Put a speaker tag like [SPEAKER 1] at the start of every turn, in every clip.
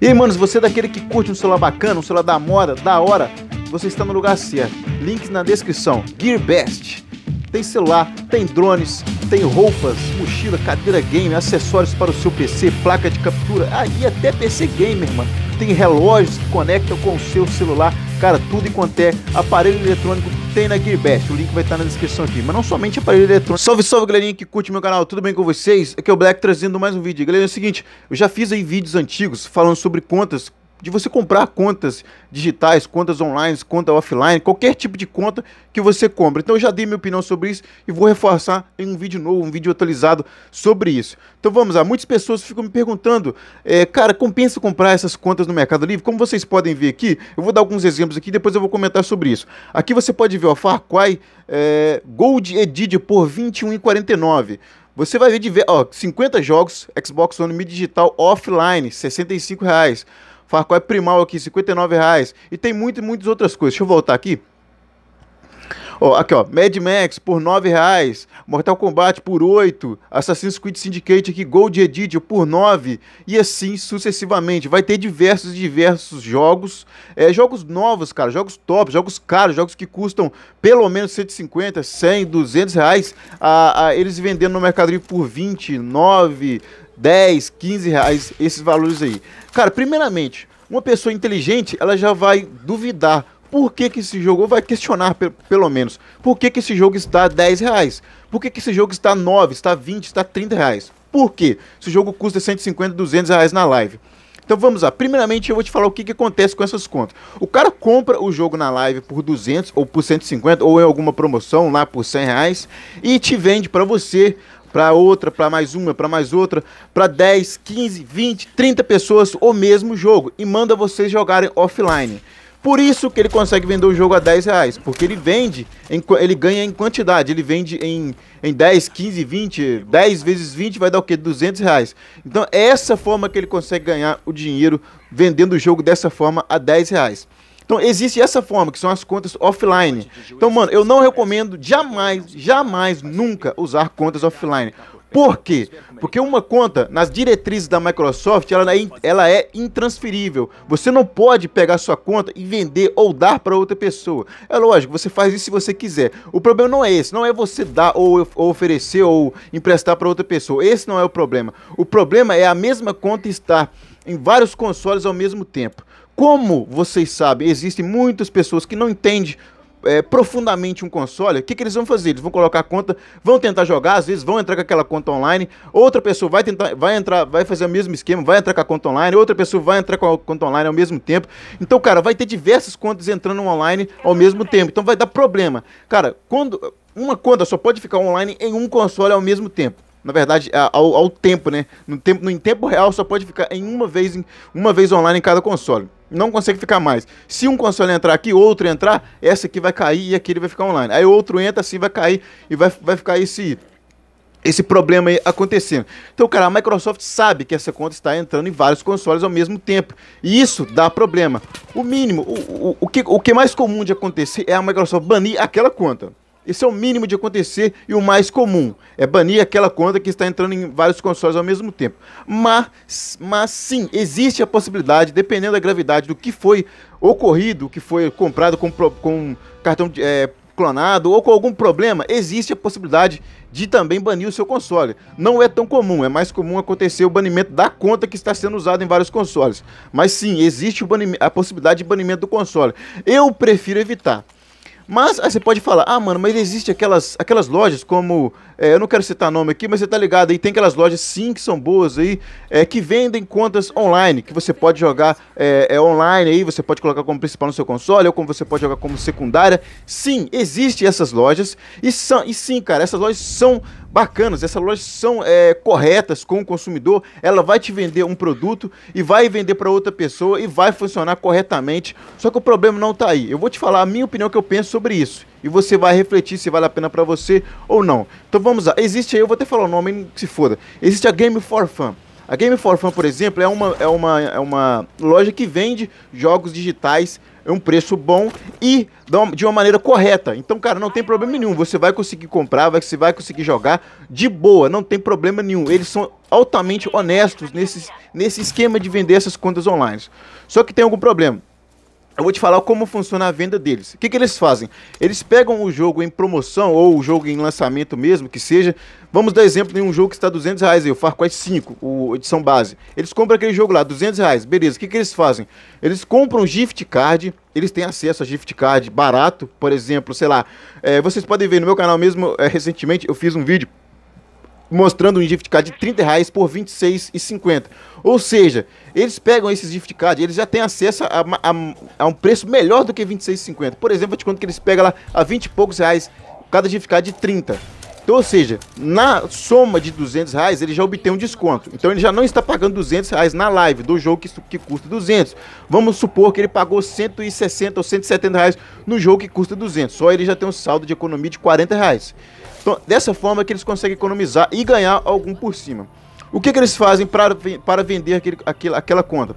[SPEAKER 1] E aí, manos, você é daquele que curte um celular bacana, um celular da moda, da hora, você está no lugar certo. Links na descrição. Gear Best. Tem celular, tem drones, tem roupas, mochila, cadeira game, acessórios para o seu PC, placa de captura, ah, até PC gamer, mano. Tem relógios que conectam com o seu celular, cara, tudo enquanto é aparelho eletrônico tem na Gearbest. O link vai estar na descrição aqui. Mas não somente aparelho eletrônico. Salve, salve, galerinha que curte meu canal. Tudo bem com vocês? Aqui é o Black trazendo mais um vídeo. Galera, é o seguinte. Eu já fiz aí vídeos antigos falando sobre contas de você comprar contas digitais, contas online, conta offline, qualquer tipo de conta que você compra. Então eu já dei minha opinião sobre isso e vou reforçar em um vídeo novo, um vídeo atualizado sobre isso. Então vamos lá, muitas pessoas ficam me perguntando, é, cara, compensa comprar essas contas no Mercado Livre? Como vocês podem ver aqui, eu vou dar alguns exemplos aqui, depois eu vou comentar sobre isso. Aqui você pode ver, ó, Farquai é, Gold Edition por R$ 21,49. Você vai ver de ó, 50 jogos Xbox One Mi Digital offline, R$ 65 reais. Farcoy é Primal aqui, 59 reais. E tem muito, muitas outras coisas. Deixa eu voltar aqui. Ó, aqui, ó. Mad Max por 9 reais. Mortal Kombat por 8. Assassin's Creed Syndicate aqui, Gold Edition por 9. E assim sucessivamente. Vai ter diversos e diversos jogos. É, jogos novos, cara. Jogos top, jogos caros, jogos que custam pelo menos 150, 100, 200 reais. A, a eles vendendo no mercado por 29, 10, 15 reais. Esses valores aí. Cara, primeiramente, uma pessoa inteligente, ela já vai duvidar por que, que esse jogo, ou vai questionar pelo menos, por que, que esse jogo está a 10 reais? Por que, que esse jogo está 9, está 20, está 30 reais? Por quê? Esse jogo custa 150, 200 reais na live. Então vamos lá, primeiramente eu vou te falar o que, que acontece com essas contas. O cara compra o jogo na live por 200 ou por 150 ou em alguma promoção lá por 100 reais e te vende para você para outra, para mais uma, para mais outra, para 10, 15, 20, 30 pessoas o mesmo jogo e manda vocês jogarem offline. Por isso que ele consegue vender o jogo a 10 reais, porque ele vende, em, ele ganha em quantidade, ele vende em, em 10, 15, 20, 10 vezes 20 vai dar o quê? 200 reais. Então é essa forma que ele consegue ganhar o dinheiro vendendo o jogo dessa forma a 10 reais. Então, existe essa forma, que são as contas offline. Então, mano, eu não recomendo jamais, jamais, nunca usar contas offline. Por quê? Porque uma conta, nas diretrizes da Microsoft, ela é, ela é intransferível. Você não pode pegar sua conta e vender ou dar para outra pessoa. É lógico, você faz isso se você quiser. O problema não é esse, não é você dar ou, ou oferecer ou emprestar para outra pessoa. Esse não é o problema. O problema é a mesma conta estar em vários consoles ao mesmo tempo. Como vocês sabem, existem muitas pessoas que não entendem é, profundamente um console, o que, que eles vão fazer? Eles vão colocar a conta, vão tentar jogar, às vezes vão entrar com aquela conta online, outra pessoa vai tentar, vai entrar, vai fazer o mesmo esquema, vai entrar com a conta online, outra pessoa vai entrar com a conta online ao mesmo tempo. Então, cara, vai ter diversas contas entrando online ao mesmo tempo. Então vai dar problema. Cara, quando uma conta só pode ficar online em um console ao mesmo tempo. Na verdade, ao, ao tempo, né? No tempo, no, em tempo real só pode ficar em uma vez, em, uma vez online em cada console não consegue ficar mais. Se um console entrar aqui, outro entrar, essa aqui vai cair e aquele vai ficar online. Aí outro entra, assim vai cair e vai, vai ficar esse esse problema aí acontecendo. Então, cara, a Microsoft sabe que essa conta está entrando em vários consoles ao mesmo tempo. E isso dá problema. O mínimo, o, o, o, que, o que é mais comum de acontecer é a Microsoft banir aquela conta. Isso é o mínimo de acontecer e o mais comum. É banir aquela conta que está entrando em vários consoles ao mesmo tempo. Mas, mas sim, existe a possibilidade, dependendo da gravidade do que foi ocorrido, que foi comprado com, com cartão de, é, clonado ou com algum problema, existe a possibilidade de também banir o seu console. Não é tão comum, é mais comum acontecer o banimento da conta que está sendo usada em vários consoles. Mas sim, existe a possibilidade de banimento do console. Eu prefiro evitar. Mas aí você pode falar, ah, mano, mas existe aquelas, aquelas lojas como é, eu não quero citar nome aqui, mas você tá ligado aí, tem aquelas lojas sim que são boas aí, é, que vendem contas online, que você pode jogar é, é, online aí, você pode colocar como principal no seu console, ou como você pode jogar como secundária. Sim, existem essas lojas, e, são, e sim, cara, essas lojas são bacanas, essas lojas são é, corretas com o consumidor, ela vai te vender um produto e vai vender para outra pessoa e vai funcionar corretamente, só que o problema não tá aí. Eu vou te falar a minha opinião que eu penso sobre isso e você vai refletir se vale a pena para você ou não. Então vamos lá. Existe aí, eu vou até falar o nome, se foda. Existe a Game for Fun. A Game for Fun, por exemplo, é uma, é uma, é uma loja que vende jogos digitais é um preço bom e de uma maneira correta. Então, cara, não tem problema nenhum. Você vai conseguir comprar, você vai conseguir jogar de boa, não tem problema nenhum. Eles são altamente honestos nesse, nesse esquema de vender essas contas online. Só que tem algum problema. Eu vou te falar como funciona a venda deles. O que, que eles fazem? Eles pegam o jogo em promoção ou o jogo em lançamento mesmo, que seja. Vamos dar exemplo de um jogo que está 200 reais aí, o Far Cry 5, o edição base. Eles compram aquele jogo lá, 200 reais, beleza. O que, que eles fazem? Eles compram gift card, eles têm acesso a gift card barato, por exemplo, sei lá. É, vocês podem ver no meu canal mesmo, é, recentemente eu fiz um vídeo mostrando um gift card de 30 reais por R$26,50. Ou seja, eles pegam esses gift cards, eles já têm acesso a, a, a um preço melhor do que R$26,50. Por exemplo, eu te conto que eles pegam lá a 20 e poucos reais cada gift card de 30. Então, ou seja, na soma de 200 reais ele já obtém um desconto. Então ele já não está pagando 200 reais na live do jogo que, que custa 200. Vamos supor que ele pagou 160 ou 170 reais no jogo que custa 200. Só ele já tem um saldo de economia de 40 reais. Então, dessa forma é que eles conseguem economizar e ganhar algum por cima. O que, que eles fazem para vender aquele, aquela, aquela conta?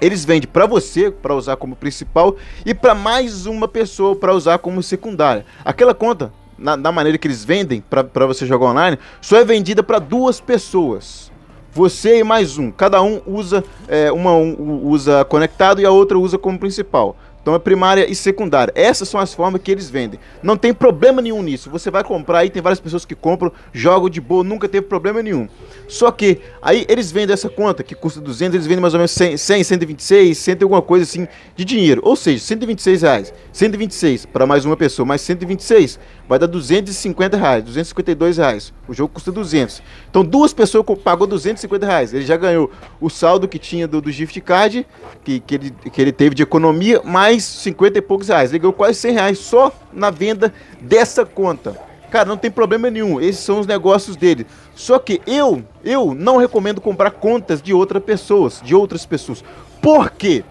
[SPEAKER 1] Eles vendem para você, para usar como principal, e para mais uma pessoa, para usar como secundária. Aquela conta, na, na maneira que eles vendem para você jogar online, só é vendida para duas pessoas você e mais um. Cada um usa é, uma um, usa conectado e a outra usa como principal. Então é primária e secundária. Essas são as formas que eles vendem. Não tem problema nenhum nisso. Você vai comprar aí, tem várias pessoas que compram, jogam de boa, nunca teve problema nenhum. Só que aí eles vendem essa conta que custa 200, eles vendem mais ou menos 100, 100 126, 100 alguma coisa assim de dinheiro. Ou seja, 126 reais. 126 para mais uma pessoa, mais 126 vai dar 250 reais, 252 reais. O jogo custa 200. Então duas pessoas pagou 250 reais. Ele já ganhou o saldo que tinha do, do gift card, que, que, ele, que ele teve de economia, mais mais 50 e poucos reais. Ele ganhou quase 100 reais só na venda dessa conta. Cara, não tem problema nenhum. Esses são os negócios dele. Só que eu, eu não recomendo comprar contas de outras pessoas, de outras pessoas. Por quê?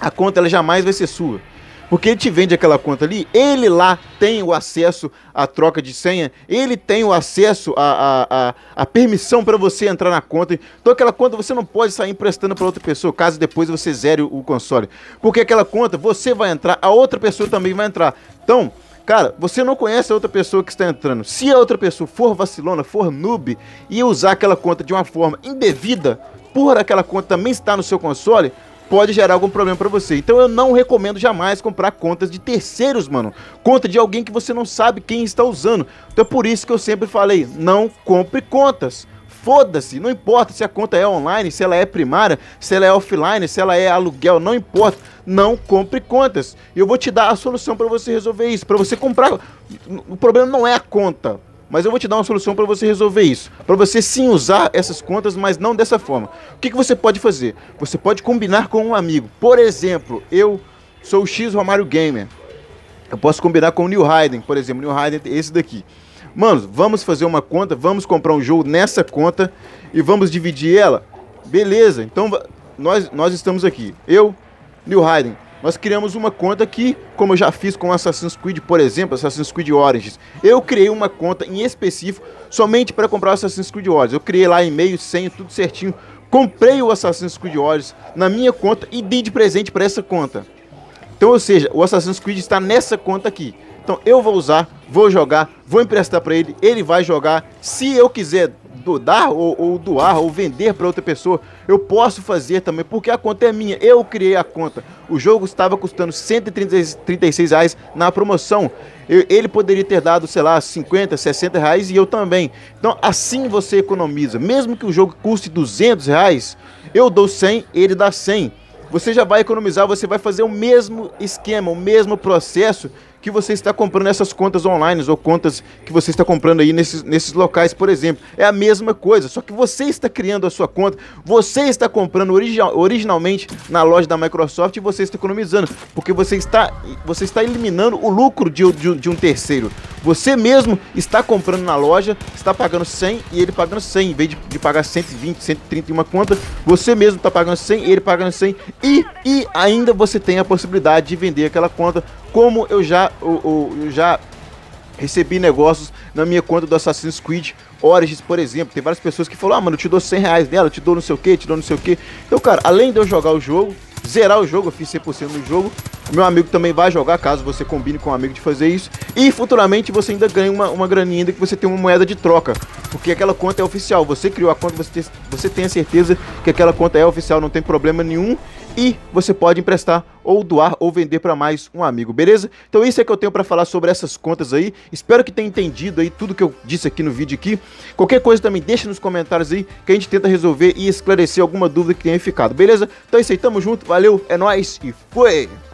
[SPEAKER 1] A conta ela jamais vai ser sua. Porque ele te vende aquela conta ali, ele lá tem o acesso à troca de senha, ele tem o acesso à, à, à, permissão para você entrar na conta. Então aquela conta você não pode sair emprestando para outra pessoa, caso depois você zere o console. Porque aquela conta você vai entrar, a outra pessoa também vai entrar. Então, Cara, você não conhece a outra pessoa que está entrando. Se a outra pessoa for vacilona, for noob e usar aquela conta de uma forma indevida, por aquela conta também estar no seu console, pode gerar algum problema para você. Então eu não recomendo jamais comprar contas de terceiros, mano. Conta de alguém que você não sabe quem está usando. Então é por isso que eu sempre falei, não compre contas foda-se, não importa se a conta é online, se ela é primária, se ela é offline, se ela é aluguel, não importa. Não compre contas. E eu vou te dar a solução para você resolver isso, para você comprar. O problema não é a conta mas eu vou te dar uma solução para você resolver isso. Para você sim usar essas contas, mas não dessa forma. O que, que você pode fazer? Você pode combinar com um amigo. Por exemplo, eu sou o X Romário Gamer. Eu posso combinar com o New Hayden, por exemplo. New Hayden é esse daqui. Mano, vamos fazer uma conta, vamos comprar um jogo nessa conta e vamos dividir ela. Beleza, então nós, nós estamos aqui. Eu, New Hayden. Nós criamos uma conta que, como eu já fiz com Assassin's Creed, por exemplo, Assassin's Creed Origins, eu criei uma conta em específico somente para comprar Assassin's Creed Origins. Eu criei lá e-mail, senha, tudo certinho. Comprei o Assassin's Creed Origins na minha conta e dei de presente para essa conta. Então, ou seja, o Assassin's Creed está nessa conta aqui. Então eu vou usar, vou jogar, vou emprestar para ele, ele vai jogar. Se eu quiser dar ou, ou doar ou vender para outra pessoa, eu posso fazer também, porque a conta é minha. Eu criei a conta. O jogo estava custando 136 reais na promoção. Eu, ele poderia ter dado, sei lá, 50, 60 reais e eu também. Então, assim você economiza. Mesmo que o jogo custe 200 reais, eu dou 100, ele dá 100 você já vai economizar, você vai fazer o mesmo esquema, o mesmo processo que você está comprando essas contas online ou contas que você está comprando aí nesses, nesses locais, por exemplo. É a mesma coisa, só que você está criando a sua conta, você está comprando origi originalmente na loja da Microsoft e você está economizando, porque você está, você está eliminando o lucro de, de, de um terceiro. Você mesmo está comprando na loja, está pagando 100 e ele pagando 100, em vez de, de pagar 120, 130 em uma conta, você mesmo está pagando 100 e ele pagando 100 e, e ainda você tem a possibilidade de vender aquela conta como eu já, eu, eu já recebi negócios na minha conta do Assassin's Creed Origins, por exemplo. Tem várias pessoas que falam, ah, mano, eu te dou 100 reais dela, eu te dou não sei o que, te dou não sei o que. Então, cara, além de eu jogar o jogo, zerar o jogo, eu fiz 100% no jogo. Meu amigo também vai jogar, caso você combine com um amigo de fazer isso. E futuramente você ainda ganha uma, uma graninha ainda que você tem uma moeda de troca. Porque aquela conta é oficial. Você criou a conta, você tem, você tem a certeza que aquela conta é oficial, não tem problema nenhum e você pode emprestar ou doar ou vender para mais um amigo, beleza? Então isso é que eu tenho para falar sobre essas contas aí. Espero que tenha entendido aí tudo que eu disse aqui no vídeo aqui. Qualquer coisa também deixa nos comentários aí que a gente tenta resolver e esclarecer alguma dúvida que tenha ficado, beleza? Então é isso aí, tamo junto, valeu, é nós e fui.